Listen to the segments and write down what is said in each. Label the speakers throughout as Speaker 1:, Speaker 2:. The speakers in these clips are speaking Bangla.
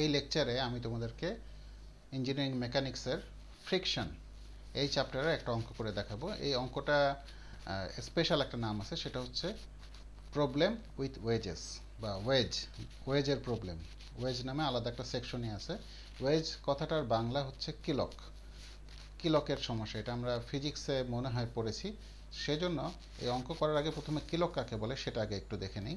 Speaker 1: এই লেকচারে আমি তোমাদেরকে ইঞ্জিনিয়ারিং মেকানিক্সের ফ্রিকশন এই চ্যাপ্টারে একটা অঙ্ক করে দেখাবো এই অঙ্কটা স্পেশাল একটা নাম আছে সেটা হচ্ছে প্রবলেম উইথ ওয়েজেস বা ওয়েজ ওয়েজের প্রবলেম ওয়েজ নামে আলাদা একটা সেকশনই আছে ওয়েজ কথাটার বাংলা হচ্ছে কিলক কিলকের সমস্যা এটা আমরা ফিজিক্সে মনে হয় পড়েছি সেজন্য এই অঙ্ক করার আগে প্রথমে কিলক কাকে বলে সেটা আগে একটু দেখে নিই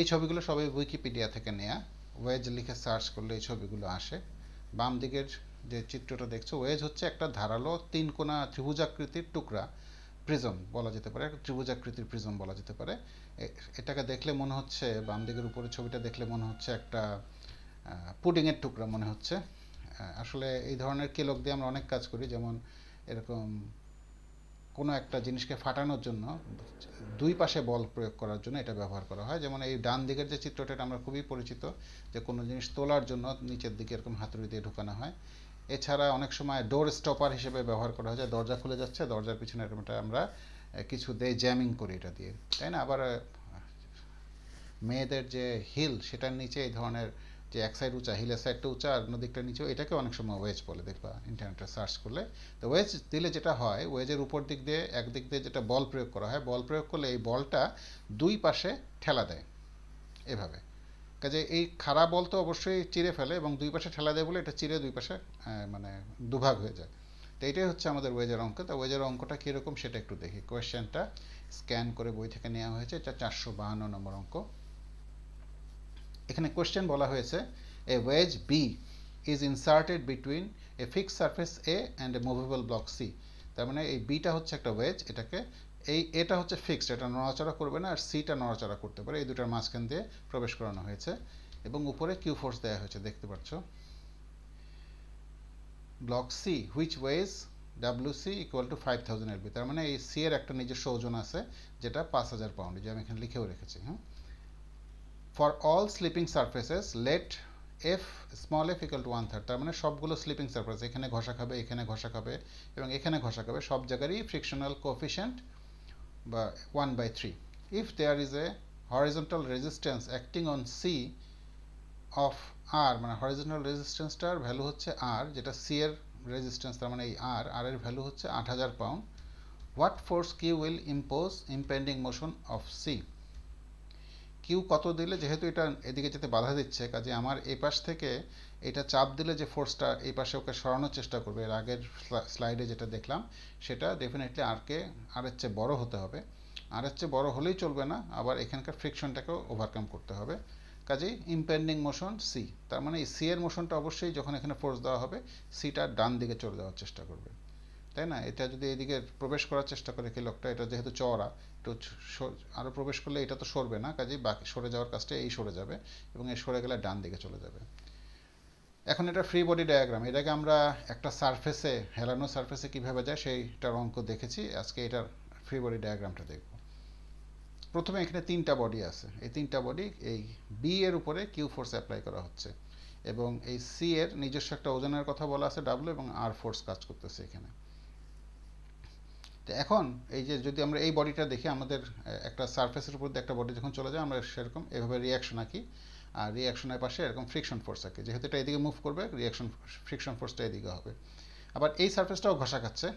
Speaker 1: এই ছবিগুলো সবাই উইকিপিডিয়া থেকে নেয়া ওয়েজ লিখে সার্চ করলে এই ছবিগুলো আসে বাম দিকের যে চিত্রটা দেখছো ওয়েজ হচ্ছে একটা ধারালো তিন কোনা ত্রিভুজাকৃতির টুকরা প্রিজম বলা যেতে পারে ত্রিভুজাকৃতির প্রিজম বলা যেতে পারে এটাকে দেখলে মনে হচ্ছে বাম দিকের উপরে ছবিটা দেখলে মনে হচ্ছে একটা পুডিংয়ের টুকরা মনে হচ্ছে আসলে এই ধরনের কেলক দিয়ে আমরা অনেক কাজ করি যেমন এরকম কোনো একটা জিনিসকে ফাটানোর জন্য দুই পাশে বল প্রয়োগ করার জন্য এটা ব্যবহার করা হয় যেমন এই ডান দিকের যে চিত্রটা আমরা খুবই পরিচিত যে কোনো জিনিস তোলার জন্য নিচের দিকে এরকম হাতুড়ি দিয়ে ঢুকানো হয় এছাড়া অনেক সময় ডোর স্টপার হিসেবে ব্যবহার করা হয় যে দরজা খুলে যাচ্ছে দরজার পিছনে এরকম একটা আমরা কিছু দেয় জ্যামিং করি এটা দিয়ে তাই না আবার মেয়েদের যে হিল সেটার নিচে এই ধরনের যে এক সাইড উঁচা হিলের সাইডটা উঁচা আর দিকটা নিচেও এটাকে অনেক সময় ওয়েজ বলে দেখবা ইন্টারনেটে সার্চ করলে তো ওয়েজ দিলে যেটা হয় ওয়েজের উপর দিক দিয়ে এক দিক দিয়ে যেটা বল প্রয়োগ করা হয় বল প্রয়োগ করলে এই বলটা দুই পাশে ঠেলা দেয় এভাবে কাজে এই খারাপ বল তো অবশ্যই চিরে ফেলে এবং দুই পাশে ঠেলা দেয় বলে এটা চিরে দুই পাশে মানে দুভাগ হয়ে যায় তো এটাই হচ্ছে আমাদের ওয়েজের অঙ্ক তো ওয়েজের অঙ্কটা কীরকম সেটা একটু দেখি কোয়েশ্চেনটা স্ক্যান করে বই থেকে নেওয়া হয়েছে এটা চারশো বাহান্ন নম্বর অঙ্ক এখানে কোশ্চেন বলা হয়েছে a wedge B is inserted between a fix surface A and a movable block C তার মানে এই বিটা হচ্ছে একটা ওয়েজ এটাকে এই এটা হচ্ছে ফিক্সড এটা নড়াচড়া করবে না আর সিটা নড়াচড়া করতে পারে এই দুটার মাঝখান দিয়ে প্রবেশ করানো হয়েছে এবং উপরে কিউ ফোর্স দেওয়া হয়েছে দেখতে পাচ্ছ block C which wedge W C equal to five thousand LB তার মানে এই সি এর একটা নিজস্ব ওজন আছে যেটা পাঁচ হাজার পাউন্ড যে আমি এখানে লিখেও রেখেছি হ্যাঁ for all slipping surfaces let F small F equal to one third তার মানে সবগুলো স্লিপিং সারফেস এখানে ঘষা খাবে এখানে ঘষা খাবে এবং এখানে ঘষা খাবে সব জায়গারই ফ্রিকশনাল কোফিশিয়েন্ট বা one by three if there is a horizontal resistance acting on C of আর মানে হরিজেন্টাল রেজিস্ট্যান্সটার ভ্যালু হচ্ছে আর যেটা সি এর রেজিস্ট্যান্স তার মানে এই আর আর এর ভ্যালু হচ্ছে আট হাজার পাউন্ড হোয়াট ফোর্স কি will impose impending motion of C Q কত দিলে যেহেতু এটা এদিকে যেতে বাধা দিচ্ছে কাজে আমার এ পাশ থেকে এটা চাপ দিলে যে ফোর্সটা এই পাশে ওকে সরানোর চেষ্টা করবে এর আগের স্লাইডে যেটা দেখলাম সেটা ডেফিনেটলি আরকে আরের চেয়ে বড় হতে হবে আরের চেয়ে বড় হলেই চলবে না আবার এখানকার ফ্রিকশনটাকেও ওভারকাম করতে হবে কাজেই ইম্পেন্ডিং মোশন সি তার মানে এই সি এর মোশনটা অবশ্যই যখন এখানে ফোর্স দেওয়া হবে সিটা ডান দিকে চলে যাওয়ার চেষ্টা করবে তাই না এটা যদি এদিকে প্রবেশ করার চেষ্টা করে কি লোকটা এটা যেহেতু চওড়া একটু আরও প্রবেশ করলে এটা তো সরবে না কাজেই বাকি সরে যাওয়ার কাজটা এই সরে যাবে এবং এই সরে গেলে ডান দিকে চলে যাবে এখন এটা ফ্রি বডি ডায়াগ্রাম এটাকে আমরা একটা সারফেসে হেলানো সারফেসে কীভাবে যায় সেইটার অঙ্ক দেখেছি আজকে এটার ফ্রি বডি ডায়াগ্রামটা দেখব প্রথমে এখানে তিনটা বডি আছে এই তিনটা বডি এই বি এর উপরে কিউ ফোর্স অ্যাপ্লাই করা হচ্ছে এবং এই সি এর নিজস্ব একটা ওজনের কথা বলা আছে ডাব্লু এবং আর ফোর্স কাজ করতেছে এখানে তো এখন এই যে যদি আমরা এই বডিটা দেখি আমাদের একটা সারফেসের উপর একটা বডি যখন চলে যায় আমরা সেরকম এভাবে রিয়াকশন আঁকি আর রিয়াকশনের পাশে এরকম ফ্রিকশন ফোর্স আঁকি যেহেতু এটা এদিকে মুভ করবে রিয়াকশন ফ্রিকশন ফোর্সটা এদিকে হবে আবার এই সারফেসটাও ঘষা খাচ্ছে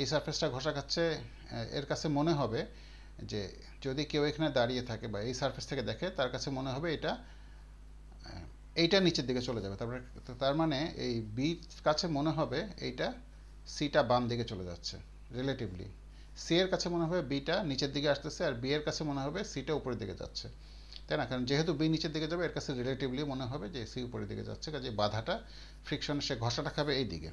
Speaker 1: এই সারফেসটা ঘষা খাচ্ছে এর কাছে মনে হবে যে যদি কেউ এখানে দাঁড়িয়ে থাকে বা এই সারফেস থেকে দেখে তার কাছে মনে হবে এটা এইটা নিচের দিকে চলে যাবে তারপরে তার মানে এই বির কাছে মনে হবে এইটা সিটা বাম দিকে চলে যাচ্ছে রিলেটিভলি সি এর কাছে মনে হবে বিটা নিচের দিকে আসতেছে আর বি এর কাছে মনে হবে সিটা উপরের দিকে যাচ্ছে তাই না কারণ যেহেতু বি নিচের দিকে যাবে এর কাছে রিলেটিভলি মনে হবে যে সি উপরের দিকে যাচ্ছে কাজে বাধাটা ফ্রিকশন সে ঘষাটা খাবে এই দিকে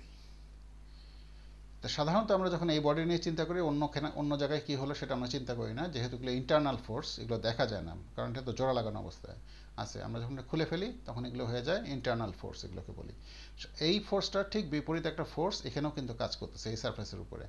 Speaker 1: তো সাধারণত আমরা যখন এই বডি নিয়ে চিন্তা করি অন্য অন্য জায়গায় কী হলো সেটা আমরা চিন্তা করি না যেহেতু এগুলো ইন্টারনাল ফোর্স এগুলো দেখা যায় না কারণ এটা তো জোড়া লাগানো অবস্থায় আছে আমরা যখন খুলে ফেলি তখন এগুলো হয়ে যায় ইন্টারনাল ফোর্স এগুলোকে বলি এই ফোর্সটা ঠিক বিপরীত একটা ফোর্স এখানেও কিন্তু কাজ করতেছে এই সারফেসের উপরে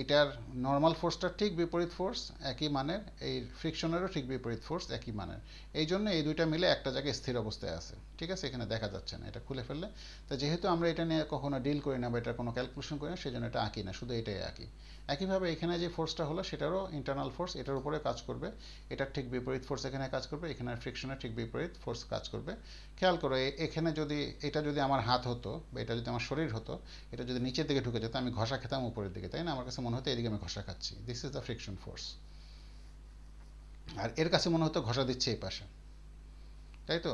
Speaker 1: এইটার নর্মাল ফোর্সটার ঠিক বিপরীত ফোর্স একই মানের এই ফ্রিকশনেরও ঠিক বিপরীত ফোর্স একই মানের এই জন্য এই দুইটা মিলে একটা জায়গায় স্থির অবস্থায় আছে ঠিক আছে এখানে দেখা যাচ্ছে না এটা খুলে ফেললে তো যেহেতু আমরা এটা নিয়ে কখনো ডিল করি না বা এটা কোনো ক্যালকুলেশন করি না সেই জন্য এটা আঁকি না শুধু এটাই আঁকি একইভাবে এখানে যে ফোর্সটা হলো সেটারও ইন্টারনাল ফোর্স এটার উপরে কাজ করবে এটার ঠিক বিপরীত ফোর্স এখানে কাজ করবে এখানে ফ্রিকশনের ঠিক বিপরীত ফোর্স কাজ করবে খেয়াল করো এখানে যদি এটা যদি আমার হাত হতো বা এটা যদি আমার শরীর হতো এটা যদি নিচের দিকে ঢুকে যেত আমি ঘষা খেতাম উপরের দিকে তাই না আমার কাছে মনে হতো এদিকে আমি ঘষা খাচ্ছি this is the friction force আর এর কাছে মনে হতো ঘষা দিচ্ছে এই পাশে তাই তো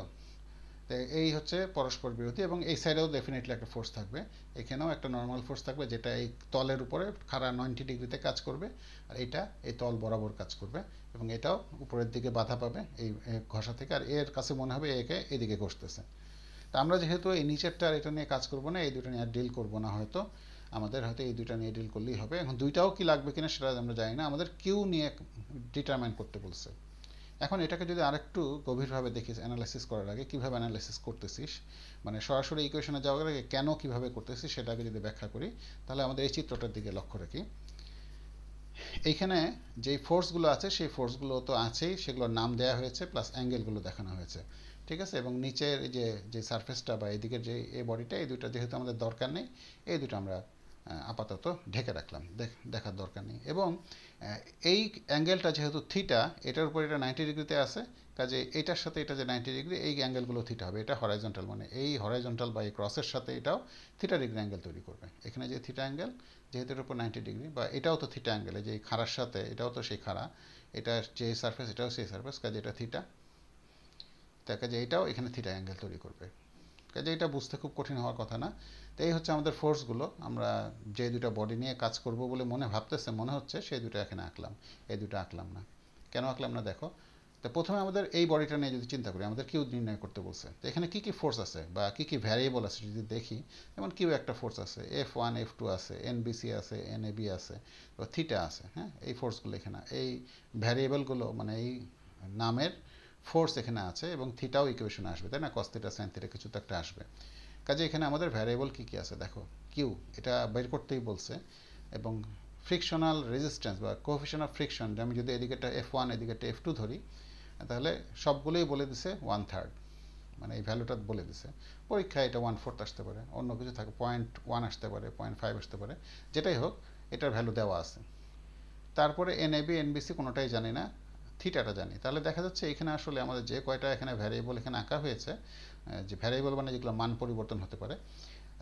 Speaker 1: এই হচ্ছে পরস্পর বিরোধী এবং এই সাইডেও ডেফিনেটলি একটা ফোর্স থাকবে এখানেও একটা নর্মাল ফোর্স থাকবে যেটা এই তলের উপরে খাড়া নাইনটি ডিগ্রিতে কাজ করবে আর এটা এই তল বরাবর কাজ করবে এবং এটাও উপরের দিকে বাধা পাবে এই ঘষা থেকে আর এর কাছে মনে হবে একে এদিকে ঘষতেছে তা আমরা যেহেতু এই নিচেরটা আর এটা নিয়ে কাজ করবো না এই দুটো নিয়ে আর ডিল করবো না হয়তো আমাদের হয়তো এই দুইটা নিয়ে ডিল করলেই হবে এখন দুইটাও কি লাগবে কিনা সেটা আমরা জানি না আমাদের কিউ নিয়ে ডিটারমাইন করতে বলছে এখন এটাকে যদি আরেকটু গভীরভাবে দেখিস অ্যানালাইসিস করার আগে কীভাবে অ্যানালাইসিস করতেছিস মানে সরাসরি ইকুয়েশনে যাওয়ার আগে কেন কীভাবে করতেছিস সেটাকে যদি ব্যাখ্যা করি তাহলে আমাদের এই চিত্রটার দিকে লক্ষ্য রাখি এইখানে যেই ফোর্সগুলো আছে সেই ফোর্সগুলো তো আছেই সেগুলোর নাম দেওয়া হয়েছে প্লাস অ্যাঙ্গেলগুলো দেখানো হয়েছে ঠিক আছে এবং নিচের যে যে সারফেসটা বা এদিকের যে এই বডিটা এই দুটো যেহেতু আমাদের দরকার নেই এই দুটো আমরা আপাতত ঢেকে রাখলাম দেখার দরকার নেই এবং এই অ্যাঙ্গেলটা যেহেতু থিটা এটার উপর এটা নাইনটি ডিগ্রিতে আছে কাজে এটার সাথে এটা যে নাইনটি ডিগ্রি এই অ্যাঙ্গেলগুলো থিটা হবে এটা হরাইজন্টাল মানে এই হরাইজন্টাল বা এই ক্রসের সাথে এটাও থিটা ডিগ্রি অ্যাঙ্গেল তৈরি করবে এখানে যে থিটা অ্যাঙ্গেল যেহেতু এটার উপর নাইনটি ডিগ্রি বা এটাও তো থিটা অ্যাঙ্গেলে যে খাড়ার সাথে এটাও তো সেই খাড়া এটা যে সার্ফেস এটাও সেই সার্ফেস কাজে এটা থিটা তার কাজে এটাও এখানে থিটা অ্যাঙ্গেল তৈরি করবে কাজে এটা বুঝতে খুব কঠিন হওয়ার কথা না এই হচ্ছে আমাদের ফোর্সগুলো আমরা যে দুটা বডি নিয়ে কাজ করব বলে মনে ভাবতেছে মনে হচ্ছে সেই দুটো এখানে আঁকলাম এই দুটো আঁকলাম না কেন আঁকলাম না দেখো তো প্রথমে আমাদের এই বডিটা নিয়ে যদি চিন্তা করি আমাদের কেউ নির্ণয় করতে বলছে তো এখানে কী কী ফোর্স আছে বা কী কী ভ্যারিয়েবল আছে যদি দেখি যেমন কিউ একটা ফোর্স আছে এফ ওয়ান এফ টু আছে এন বিসি আছে এন এ বি আছে বা থিটা আছে হ্যাঁ এই ফোর্সগুলো এখানে এই ভ্যারিয়েবলগুলো মানে এই নামের ফোর্স এখানে আছে এবং থিটাও ইকুয়েশনে আসবে তাই না কস্তিটা সাইন থিটা কিছু তো একটা আসবে কাজে এখানে আমাদের ভ্যারিয়েবল কী কী আছে দেখো কিউ এটা বের করতেই বলছে এবং ফ্রিকশনাল রেজিস্ট্যান্স বা কোফিশন অফ ফ্রিকশন আমি যদি একটা এফ ওয়ান একটা এফ টু ধরি তাহলে সবগুলোই বলে দিছে ওয়ান থার্ড মানে এই ভ্যালুটা বলে দিছে পরীক্ষায় এটা ওয়ান ফোর্থ আসতে পারে অন্য কিছু থাকে পয়েন্ট ওয়ান আসতে পারে পয়েন্ট ফাইভ আসতে পারে যেটাই হোক এটার ভ্যালু দেওয়া আছে তারপরে এন এনএবি এনবিসি কোনোটাই জানি না থিটাটা জানি তাহলে দেখা যাচ্ছে এখানে আসলে আমাদের যে কয়টা এখানে ভ্যারিয়েবল এখানে আঁকা হয়েছে যে ভ্যারিয়েবল মানে যেগুলো মান পরিবর্তন হতে পারে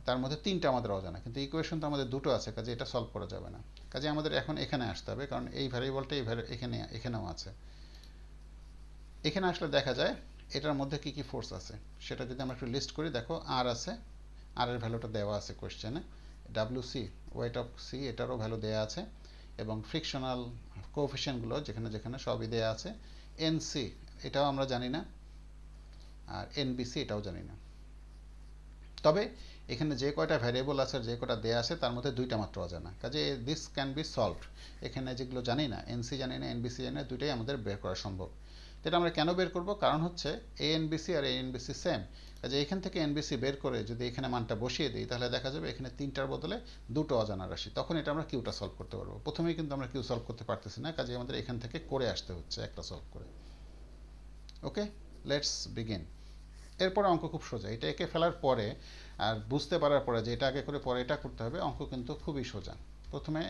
Speaker 1: তার মধ্যে তিনটা আমাদের অজানা কিন্তু ইকুয়েশন তো আমাদের দুটো আছে কাজে এটা সলভ করা যাবে না কাজে আমাদের এখন এখানে আসতে হবে কারণ এই ভ্যারিয়েবলটা এই এখানে এখানেও আছে এখানে আসলে দেখা যায় এটার মধ্যে কি কি ফোর্স আছে সেটা যদি আমরা একটু লিস্ট করি দেখো আর আছে আর এর ভ্যালুটা দেওয়া আছে কোয়েশ্চেনে W C weight of C এটারও ভ্যালু দেওয়া আছে এবং ফ্রিকশনাল কোফিশিয়েন্টগুলো যেখানে যেখানে সবই দেওয়া আছে এন সি এটাও আমরা জানি না আর এনবিসি এটাও জানি না তবে এখানে যে কয়টা ভ্যারিয়েবল আছে যে কয়টা দেয়া আছে তার মধ্যে দুইটা মাত্র অজানা কাজে দিস ক্যান বি সলভ এখানে যেগুলো জানি না এনসি জানি না এনবিসি জানি না দুইটাই আমাদের বের করা সম্ভব এটা আমরা কেন বের করব কারণ হচ্ছে এ এনবিসি আর এ এনবিসি সেম কাজে এখান থেকে এনবিসি বের করে যদি এখানে মানটা বসিয়ে দিই তাহলে দেখা যাবে এখানে তিনটার বদলে দুটো অজানা রাশি তখন এটা আমরা কিউটা সলভ করতে পারবো প্রথমেই কিন্তু আমরা কিউ সলভ করতে পারতেছি না কাজে আমাদের এখান থেকে করে আসতে হচ্ছে একটা সলভ করে ওকে লেটস বিগিন এরপর অঙ্ক খুব সোজা এটা একে ফেলার পরে আর বুঝতে পারার পরে যে এটা আগে করে পরে এটা করতে হবে অঙ্ক কিন্তু খুবই সোজা প্রথমে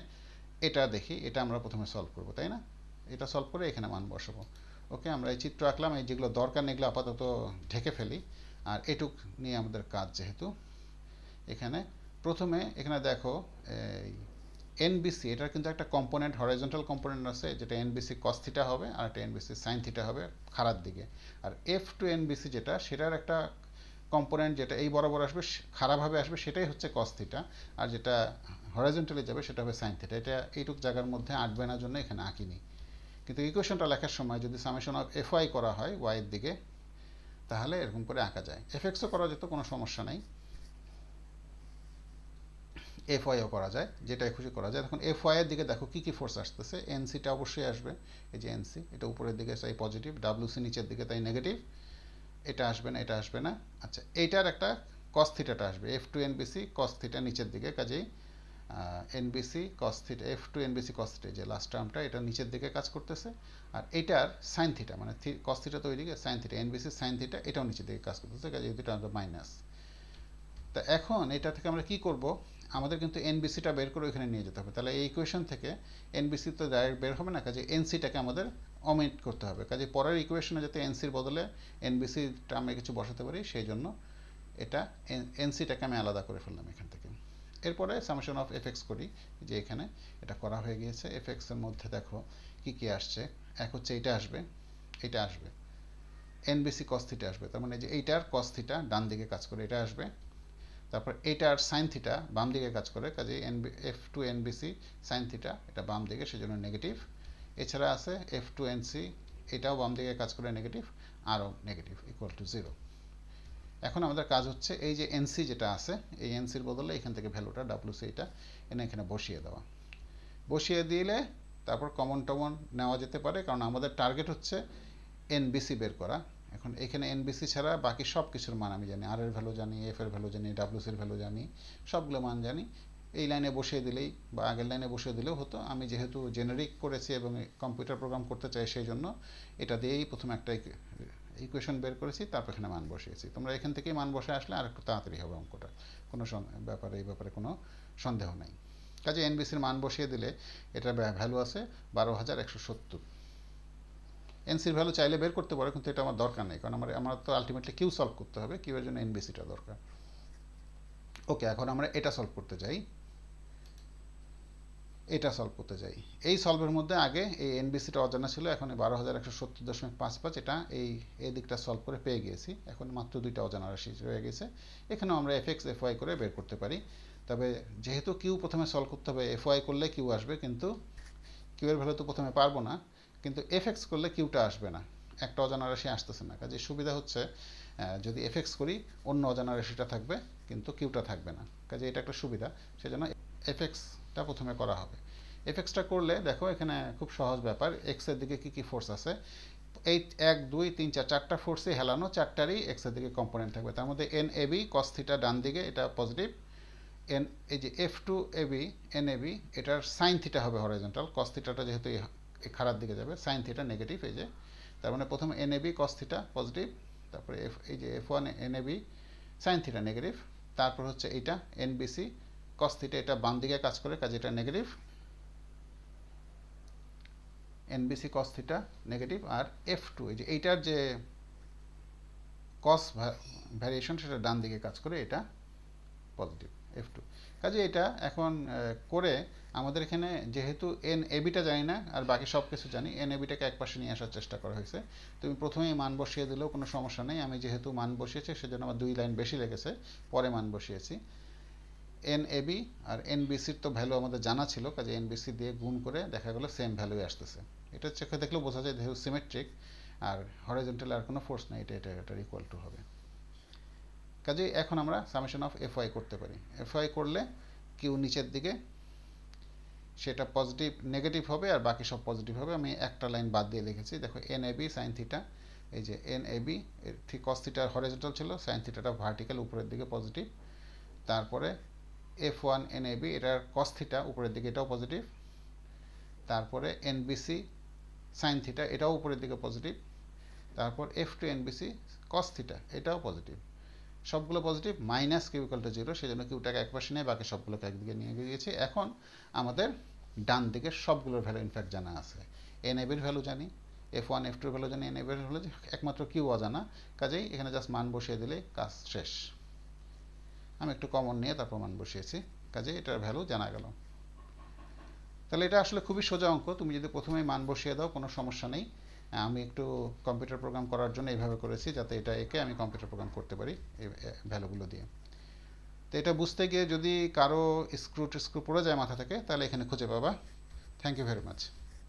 Speaker 1: এটা দেখি এটা আমরা প্রথমে সলভ করব তাই না এটা সলভ করে এখানে মান বসাবো ওকে আমরা এই চিত্র আঁকলাম এই যেগুলো দরকার এগুলো আপাতত ঢেকে ফেলি আর এটুক নিয়ে আমাদের কাজ যেহেতু এখানে প্রথমে এখানে দেখো এই এনবিসি এটার কিন্তু একটা কম্পোনেন্ট হরাইজন্টাল কম্পোনেন্ট আছে যেটা এনবিসি কস্থিটা হবে আর একটা এনবিসি সাইন থিটা হবে খারাপ দিকে আর এফ টু এনবিসি যেটা সেটার একটা কম্পোনেন্ট যেটা এই বরাবর আসবে খারাপভাবে আসবে সেটাই হচ্ছে কস্থিটা আর যেটা হরাইজন্টালে যাবে সেটা হবে সাইন এটা এইটুক জায়গার মধ্যে আঁকবে না জন্য এখানে আঁকিনি কিন্তু ইকুয়েশনটা লেখার সময় যদি সামেশন অফ এফ ওয়াই করা হয় ওয়াইয়ের দিকে তাহলে এরকম করে আঁকা যায় এফ এক্সও করা যেত কোনো সমস্যা নেই এফ ওয়াইও করা যায় যেটা খুশি করা যায় এখন এফ ওয়াইয়ের দিকে দেখো কী কী ফোর্স আসতেছে এনসিটা অবশ্যই আসবে এই যে এনসি এটা উপরের দিকে তাই পজিটিভ ডাব্লিউসি নিচের দিকে তাই নেগেটিভ এটা আসবে না এটা আসবে না আচ্ছা এইটার একটা কস থিটাটা আসবে F two NBC cos theta নিচের দিকে কাজেই NBC cos theta F two NBC cos theta যে লাস্ট টার্মটা এটা নিচের দিকে কাজ করতেছে আর এটার সাইন থিটা মানে কস থিটা তো ওইদিকে sine theta NBC sine theta এটাও নিচের দিকে কাজ করতেছে কাজে দুটো আমাদের মাইনাস তা এখন এটা থেকে আমরা কি করব আমাদের কিন্তু এনবিসিটা বের করে ওইখানে নিয়ে যেতে হবে তাহলে এই ইকুয়েশন থেকে এনবিসি তো ডাইরেক্ট বের হবে না কাজে এনসিটাকে আমাদের অমিট করতে হবে কাজে পরের ইকুয়েশনে যাতে এনসির বদলে সিটা আমি কিছু বসাতে পারি সেই জন্য এটা এনসিটাকে আমি আলাদা করে ফেললাম এখান থেকে এরপরে সামেশন অফ এফ করি যে এখানে এটা করা হয়ে গিয়েছে এফ এর মধ্যে দেখো কি কি আসছে এক হচ্ছে এটা আসবে এটা আসবে এনবিসি কস্থিটা আসবে তার মানে যে এইটার কস্থিটা ডান দিকে কাজ করে এটা আসবে তারপর এটা আর সাইন থিটা বাম দিকে কাজ করে কাজে N F two NBC sine theta এটা বাম দিকে সেজন্য নেগেটিভ এছাড়া আছে এফ টু এনসি এটাও বাম দিকে কাজ করে নেগেটিভ আরও নেগেটিভ ইকুয়াল টু জিরো এখন আমাদের কাজ হচ্ছে এই যে এনসি যেটা আছে এই এনসির বদলে এখান থেকে ভ্যালুটা এটা এনে এখানে বসিয়ে দেওয়া বসিয়ে দিলে তারপর কমন টমন নেওয়া যেতে পারে কারণ আমাদের টার্গেট হচ্ছে এনবিসি বের করা এখন এখানে এনবিসি ছাড়া বাকি সব কিছুর মান আমি জানি আর এর ভ্যালু জানি এফ এর ভ্যালু জানি ডাব্লিউসির ভ্যালু জানি সবগুলো মান জানি এই লাইনে বসিয়ে দিলেই বা আগের লাইনে বসিয়ে দিলেও হতো আমি যেহেতু জেনারিক করেছি এবং কম্পিউটার প্রোগ্রাম করতে চাই সেই জন্য এটা দিয়েই প্রথমে একটা ইকুয়েশন বের করেছি তারপর এখানে মান বসিয়েছি তোমরা এখান থেকেই মান বসে আসলে আর একটু তাড়াতাড়ি হবে অঙ্কটা কোনো ব্যাপারে এই ব্যাপারে কোনো সন্দেহ নাই কাজে এনবিসির মান বসিয়ে দিলে এটা ভ্যালু আছে বারো হাজার একশো সত্তর এনসির ভ্যালু চাইলে বের করতে পারো কিন্তু এটা আমার দরকার নেই কারণ আমার আমার তো আলটিমেটলি কিউ সলভ করতে হবে কিউয়ের জন্য এনবিসিটা দরকার ওকে এখন আমরা এটা সলভ করতে চাই এটা সলভ করতে চাই এই সলভের মধ্যে আগে এই এনবিসিটা অজানা ছিল এখন বারো হাজার একশো সত্তর দশমিক পাঁচ পাঁচ এটা এই এই দিকটা সলভ করে পেয়ে গিয়েছি এখন মাত্র দুইটা অজানা রাশি রয়ে গেছে এখানেও আমরা এফ এক্স এফ ওয়াই করে বের করতে পারি তবে যেহেতু কিউ প্রথমে সলভ করতে হবে এফ ওয়াই করলে কিউ আসবে কিন্তু কিউয়ের ভ্যালু তো প্রথমে পারবো না কিন্তু এফেক্স করলে কিউটা আসবে না একটা অজানা রাশি আসতেছে না কাজে সুবিধা হচ্ছে যদি এফেক্স করি অন্য অজানা রাশিটা থাকবে কিন্তু কিউটা থাকবে না কাজে এটা একটা সুবিধা সেজন্য জন্য এক্সটা প্রথমে করা হবে এফেক্সটা করলে দেখো এখানে খুব সহজ ব্যাপার এক্সের দিকে কি কি ফোর্স আছে এই এক দুই তিন চার চারটা ফোর্সই হেলানো চারটারই এক্সের দিকে কম্পোনেন্ট থাকবে তার মধ্যে এন এ বি কস্থিটা ডান দিকে এটা পজিটিভ এন এই যে F two A B N A B এটার সাইন থিটা হবে হরাইজেন্টাল কস্থিটাটা যেহেতু খারাপ দিকে যাবে সাইন থিটা নেগেটিভ এই যে তার মানে প্রথমে এনেবি কস থিটা পজিটিভ তারপরে এফ এই যে F one AB sine theta negative তারপর হচ্ছে এইটা সি কস থিটা এটা বাম দিকে কাজ করে কাজে এটা negative C cos theta negative আর এফ টু এই যে এইটার যে কস ভ্যারিয়েশন সেটা ডান দিকে কাজ করে এটা পজিটিভ এফ টু কাজে এটা এখন করে আমাদের এখানে যেহেতু এন এবিটা জানি না আর বাকি সব কিছু জানি এন এবিটাকে একপাশে নিয়ে আসার চেষ্টা করা হয়েছে তুমি প্রথমেই মান বসিয়ে দিলেও কোনো সমস্যা নেই আমি যেহেতু মান বসিয়েছি সেজন্য আমার দুই লাইন বেশি লেগেছে পরে মান বসিয়েছি এন এবি আর এন বিসির তো ভ্যালু আমাদের জানা ছিল কাজে এন বিসি দিয়ে গুণ করে দেখা গেলো সেম ভ্যালুই আসতেছে এটা চেখে দেখলেও বোঝা যায় যেহেতু সিমেট্রিক আর হরিজন্টাল আর কোনো ফোর্স নেই এটা এটা এটার ইকুয়াল টু হবে কাজেই এখন আমরা সামেশন অফ এফ ওয়াই করতে পারি এফ ওয়াই করলে কিউ নিচের দিকে সেটা পজিটিভ নেগেটিভ হবে আর বাকি সব পজিটিভ হবে আমি একটা লাইন বাদ দিয়ে লিখেছি দেখো এন বি সাইন থিটা এই যে এন এ এর ঠিক কস থিটা হরিজন্টাল ছিল সাইন থিটাটা ভার্টিক্যাল উপরের দিকে পজিটিভ তারপরে F one N A B এটার কস থিটা উপরের দিকে এটাও পজিটিভ তারপরে এন এনবিসি সাইন থিটা এটাও উপরের দিকে পজিটিভ তারপর F two C cos theta এটাও পজিটিভ সবগুলো পজিটিভ মাইনাস কিউ ইকুয়ালটা জিরো সেই জন্য কিউটাকে এক পাশে নিয়ে বাকি সবগুলোকে একদিকে নিয়ে গিয়েছি এখন আমাদের ডান দিকে সবগুলোর ভ্যালু ইনফ্যাক্ট জানা আছে এন এনএবির ভ্যালু জানি এফ ওয়ান এফ টুর ভ্যালু জানি এন এনএবির ভ্যালু একমাত্র কিউ অজানা কাজেই এখানে জাস্ট মান বসিয়ে দিলে কাজ শেষ আমি একটু কমন নিয়ে তারপর মান বসিয়েছি কাজে এটার ভ্যালু জানা গেল তাহলে এটা আসলে খুবই সোজা অঙ্ক তুমি যদি প্রথমে মান বসিয়ে দাও কোনো সমস্যা নেই আমি একটু কম্পিউটার প্রোগ্রাম করার জন্য এইভাবে করেছি যাতে এটা একে আমি কম্পিউটার প্রোগ্রাম করতে পারি এই ভ্যালুগুলো দিয়ে তো এটা বুঝতে গিয়ে যদি কারো স্ক্রু টিস্ক্রু পড়ে যায় মাথা থেকে তাহলে এখানে খুঁজে পাবা থ্যাংক ইউ ভেরি মাচ